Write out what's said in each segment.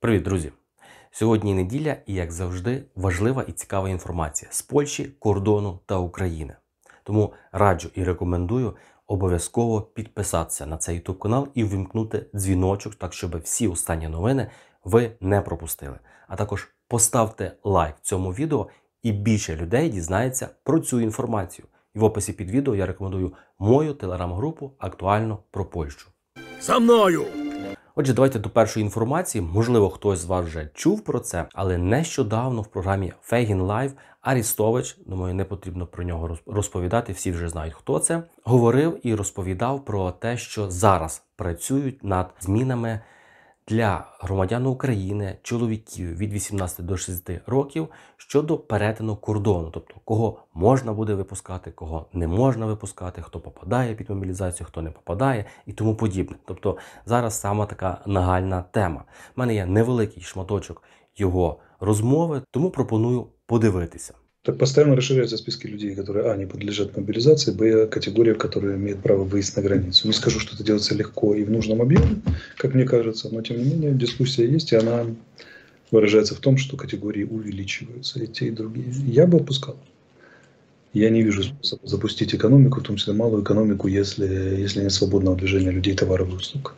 Привіт, друзі! Сьогодні неділя і, як завжди, важлива і цікава інформація з Польщі, кордону та України. Тому раджу і рекомендую обов'язково підписатися на цей YouTube канал і вимкнути дзвіночок, так щоб всі останні новини ви не пропустили. А також поставте лайк цьому відео і більше людей дізнається про цю інформацію. І в описі під відео я рекомендую мою телеграм-групу актуально про Польщу. За мною! Отже, давайте до першої інформації. Можливо, хтось з вас вже чув про це, але нещодавно в програмі Фейгін Лайв Арістович, думаю, не потрібно про нього розповідати, всі вже знають, хто це говорив і розповідав про те, що зараз працюють над змінами для громадян України, чоловіків від 18 до 60 років щодо перетину кордону, тобто кого можна буде випускати, кого не можна випускати, хто попадає під мобілізацію, хто не попадає і тому подібне. Тобто зараз саме така нагальна тема. У мене є невеликий шматочок його розмови, тому пропоную подивитися. Так постоянно расширяются списки людей, которые, а, не подлежат мобилизации, б, категория, которая имеет право выезд на границу. Не скажу, что это делается легко и в нужном объеме, как мне кажется, но тем не менее дискуссия есть, и она выражается в том, что категории увеличиваются, и те, и другие. Я бы отпускал. Я не вижу способа запустить экономику, в том числе малую экономику, если если нет свободного движения людей, товаров, і услуг.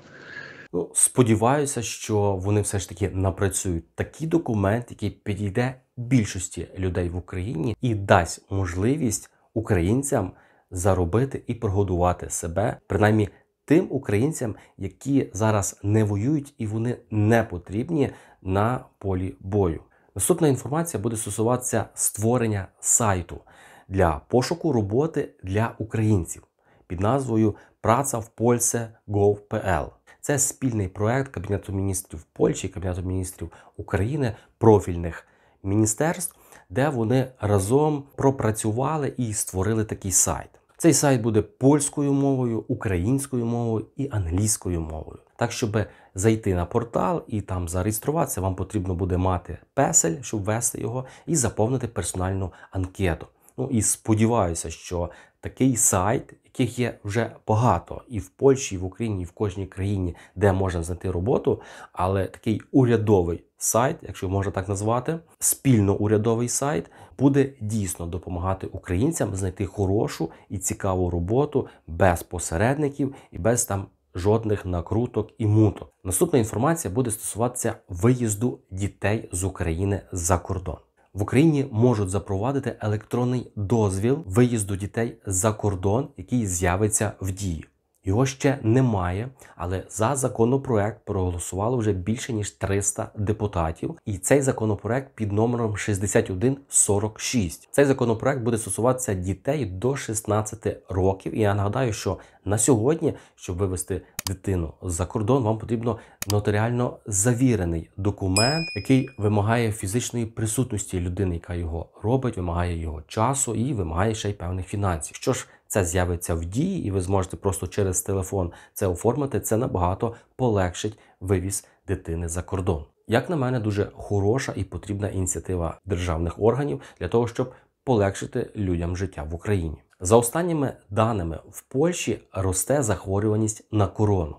Сподіваюся, що вони все ж таки напрацюють такий документ, який підійде більшості людей в Україні і дасть можливість українцям заробити і прогодувати себе, принаймні тим українцям, які зараз не воюють і вони не потрібні на полі бою. Наступна інформація буде стосуватися створення сайту для пошуку роботи для українців під назвою Праця в Польсе.gov.pl. Це спільний проект Кабінету міністрів Польщі, Кабінету міністрів України, профільних міністерств, де вони разом пропрацювали і створили такий сайт. Цей сайт буде польською мовою, українською мовою і англійською мовою. Так, щоб зайти на портал і там зареєструватися, вам потрібно буде мати песель, щоб ввести його, і заповнити персональну анкету. Ну і сподіваюся, що такий сайт, яких є вже багато, і в Польщі, і в Україні, і в кожній країні, де можна знайти роботу, але такий урядовий сайт, якщо можна так назвати, спільно урядовий сайт, буде дійсно допомагати українцям знайти хорошу і цікаву роботу без посередників і без там. Жодних накруток і муток. Наступна інформація буде стосуватися виїзду дітей з України за кордон в Україні можуть запровадити електронний дозвіл виїзду дітей за кордон, який з'явиться в дії. Його ще немає, але за законопроект проголосувало вже більше ніж 300 депутатів. І цей законопроект під номером 6146. Цей законопроект буде стосуватися дітей до 16 років. І я нагадаю, що на сьогодні, щоб вивести дитину за кордон, вам потрібно нотаріально завірений документ, який вимагає фізичної присутності людини, яка його робить, вимагає його часу і вимагає ще й певних фінансів. Що ж це з'явиться в дії, і ви зможете просто через телефон це оформити. Це набагато полегшить вивіз дитини за кордон. Як на мене, дуже хороша і потрібна ініціатива державних органів для того, щоб полегшити людям життя в Україні. За останніми даними в Польщі росте захворюваність на корону.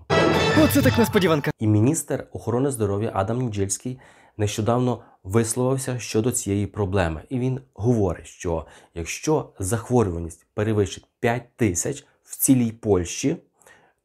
це так несподіванка. І міністр охорони здоров'я Адам Нідільський нещодавно висловився щодо цієї проблеми, і він говорить, що якщо захворюваність перевищить 5 тисяч в цілій Польщі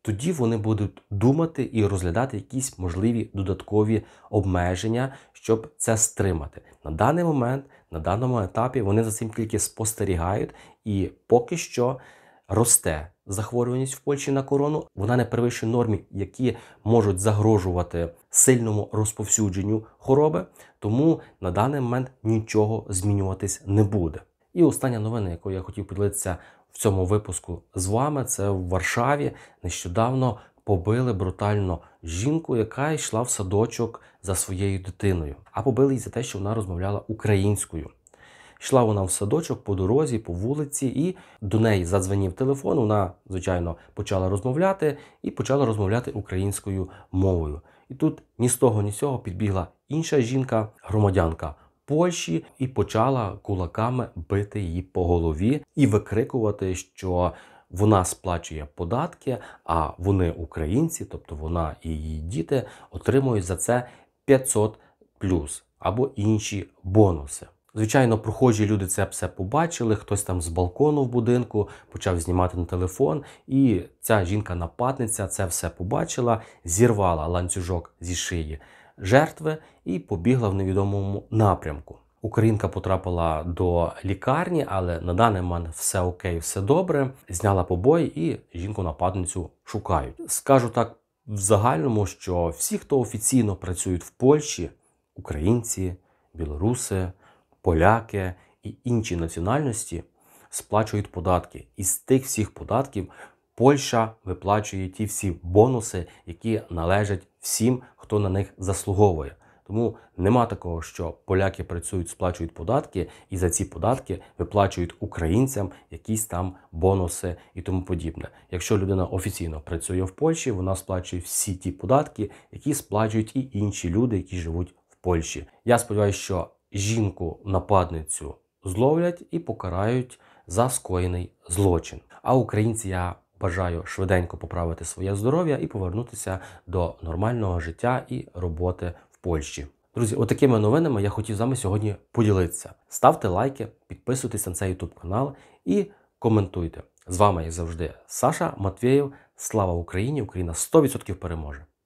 тоді вони будуть думати і розглядати якісь можливі додаткові обмеження, щоб це стримати. На даний момент, на даному етапі, вони за цим тільки спостерігають, і поки що росте захворюваність в Польщі на корону. Вона не перевищує норм, які можуть загрожувати сильному розповсюдженню хвороби, тому на даний момент нічого змінюватись не буде. І остання новина, якою я хотів поділитися в цьому випуску з вами. Це в Варшаві нещодавно побили брутально жінку, яка йшла в садочок за своєю дитиною, а побили її за те, що вона розмовляла українською. Йшла вона в садочок по дорозі, по вулиці, і до неї задзвонив телефон. Вона, звичайно, почала розмовляти і почала розмовляти українською мовою. І тут ні з того, ні з цього підбігла інша жінка, громадянка Польщі і почала кулаками бити її по голові і викрикувати, що вона сплачує податки, а вони українці, тобто вона і її діти, отримують за це 500 плюс або інші бонуси. Звичайно, прохожі люди це все побачили. Хтось там з балкону в будинку почав знімати на телефон, і ця жінка-нападниця це все побачила, зірвала ланцюжок зі шиї жертви і побігла в невідомому напрямку. Українка потрапила до лікарні, але на даний момент все окей, все добре. Зняла побої і жінку-нападницю шукають. Скажу так в загальному, що всі, хто офіційно працюють в Польщі, українці, білоруси, поляки і інші національності, сплачують податки. І з тих всіх податків Польща виплачує ті всі бонуси, які належать всім, хто на них заслуговує. Тому нема такого, що поляки працюють, сплачують податки, і за ці податки виплачують українцям якісь там бонуси і тому подібне. Якщо людина офіційно працює в Польщі, вона сплачує всі ті податки, які сплачують і інші люди, які живуть в Польщі. Я сподіваюся, що жінку-нападницю зловлять і покарають за скоєний злочин. А українці я Бажаю швиденько поправити своє здоров'я і повернутися до нормального життя і роботи в Польщі. Друзі, отакими новинами я хотів з вами сьогодні поділитися. Ставте лайки, підписуйтесь на цей YouTube канал і коментуйте. З вами, як завжди, Саша Матвєєв. Слава Україні! Україна 100% переможе!